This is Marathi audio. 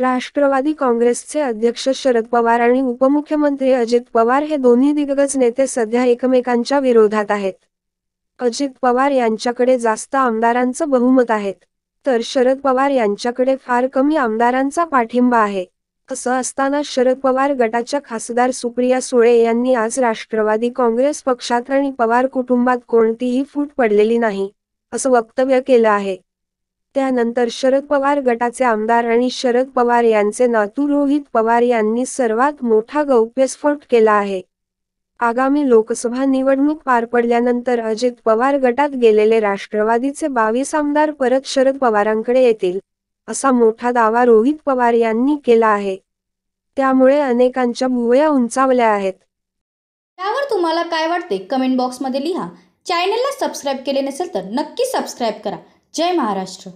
राष्ट्रवादी काँग्रेसचे अध्यक्ष शरद पवार आणि उपमुख्यमंत्री अजित पवार हे दोन्ही दिग्गज नेते सध्या एकमेकांच्या विरोधात आहेत अजित पवार यांच्याकडे जास्त आमदारांचं बहुमत आहे तर शरद पवार यांच्याकडे फार कमी आमदारांचा पाठिंबा आहे असं असताना शरद पवार गटाच्या खासदार सुप्रिया सुळे यांनी आज राष्ट्रवादी काँग्रेस पक्षात आणि पवार कुटुंबात कोणतीही फूट पडलेली नाही असं वक्तव्य केलं आहे त्यानंतर शरद पवार गटाचे आमदार आणि शरद पवार यांचे नातू रोहित पवार यांनी सर्वात मोठा गौप्यस्फोट केला आहे आगामी लोकसभा निवडणूक पार पडल्यानंतर अजित पवार गटात गेलेले राष्ट्रवादीचे बावीस आमदार परत शरद पवारांकडे येतील असा मोठा दावा रोहित पवार यांनी केला आहे त्यामुळे अनेकांच्या भुवया उंचावल्या आहेत त्यावर तुम्हाला काय वाटते कमेंट बॉक्समध्ये लिहा चॅनलला सबस्क्राईब केले नसेल तर नक्की सबस्क्राईब करा जय महाराष्ट्र